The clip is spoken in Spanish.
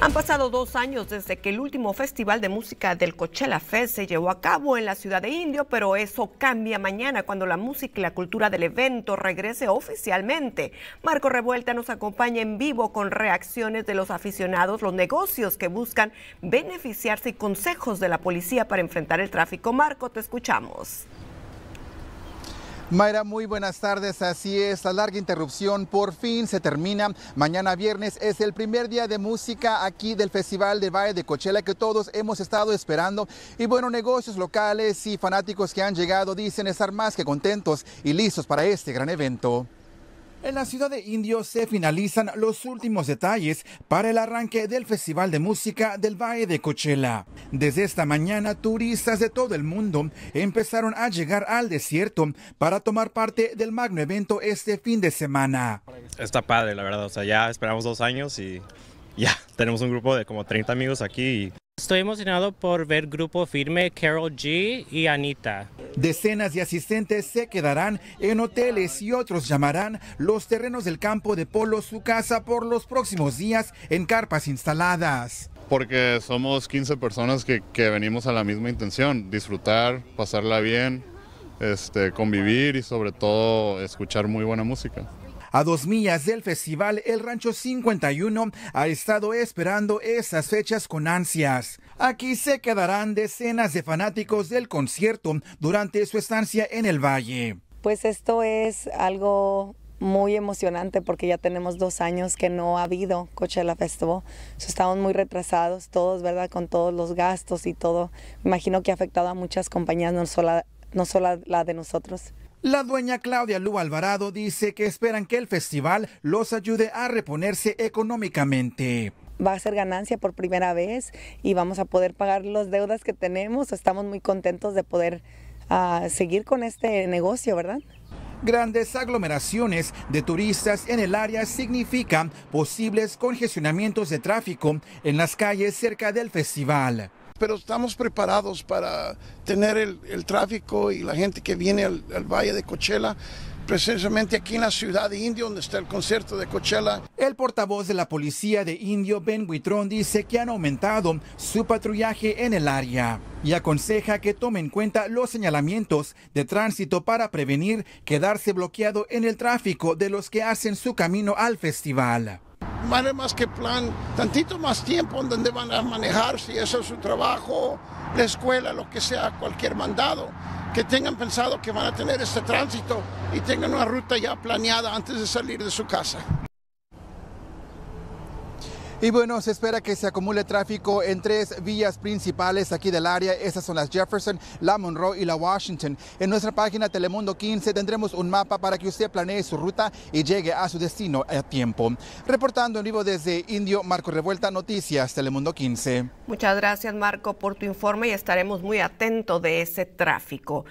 Han pasado dos años desde que el último festival de música del Coachella Fest se llevó a cabo en la ciudad de Indio, pero eso cambia mañana cuando la música y la cultura del evento regrese oficialmente. Marco Revuelta nos acompaña en vivo con reacciones de los aficionados, los negocios que buscan beneficiarse y consejos de la policía para enfrentar el tráfico. Marco, te escuchamos. Mayra, muy buenas tardes. Así es, la larga interrupción por fin se termina. Mañana viernes es el primer día de música aquí del Festival de Valle de Coachella que todos hemos estado esperando. Y bueno, negocios locales y fanáticos que han llegado dicen estar más que contentos y listos para este gran evento. En la ciudad de Indio se finalizan los últimos detalles para el arranque del Festival de Música del Valle de Cochela. Desde esta mañana, turistas de todo el mundo empezaron a llegar al desierto para tomar parte del magno evento este fin de semana. Está padre, la verdad. O sea, ya esperamos dos años y ya tenemos un grupo de como 30 amigos aquí. Y... Estoy emocionado por ver Grupo Firme, Carol G y Anita. Decenas de asistentes se quedarán en hoteles y otros llamarán los terrenos del campo de polo su casa por los próximos días en carpas instaladas. Porque somos 15 personas que, que venimos a la misma intención, disfrutar, pasarla bien, este, convivir y sobre todo escuchar muy buena música. A dos millas del festival, el Rancho 51 ha estado esperando esas fechas con ansias. Aquí se quedarán decenas de fanáticos del concierto durante su estancia en el valle. Pues esto es algo muy emocionante porque ya tenemos dos años que no ha habido Coachella Festival. estamos muy retrasados todos, ¿verdad? Con todos los gastos y todo. imagino que ha afectado a muchas compañías, no solo, no solo la de nosotros. La dueña Claudia Lu Alvarado dice que esperan que el festival los ayude a reponerse económicamente. Va a ser ganancia por primera vez y vamos a poder pagar las deudas que tenemos. Estamos muy contentos de poder ah, seguir con este negocio, ¿verdad? Grandes aglomeraciones de turistas en el área significan posibles congestionamientos de tráfico en las calles cerca del festival pero estamos preparados para tener el, tráfico y la gente que viene al, Valle de Coachella precisamente aquí en la ciudad de Indio, donde está el concierto de Coachella. El portavoz de la policía de Indio, Ben Buitrón, dice que han aumentado su patrullaje en el área y aconseja que tome en cuenta los señalamientos de tránsito para prevenir quedarse bloqueado en el tráfico de los que hacen su camino al festival. Vale más que plan, tantito más tiempo en donde van a manejar, si eso es su trabajo, la escuela, lo que sea, cualquier mandado, que tengan pensado que van a tener este tránsito y tengan una ruta ya planeada antes de salir de su casa. Y bueno, se espera que se acumule tráfico en tres vías principales aquí del área. Esas son las Jefferson, la Monroe y la Washington. En nuestra página Telemundo 15 tendremos un mapa para que usted planee su ruta y llegue a su destino a tiempo. Reportando en vivo desde Indio, Marco Revuelta, Noticias Telemundo 15. Muchas gracias Marco por tu informe y estaremos muy atentos de ese tráfico.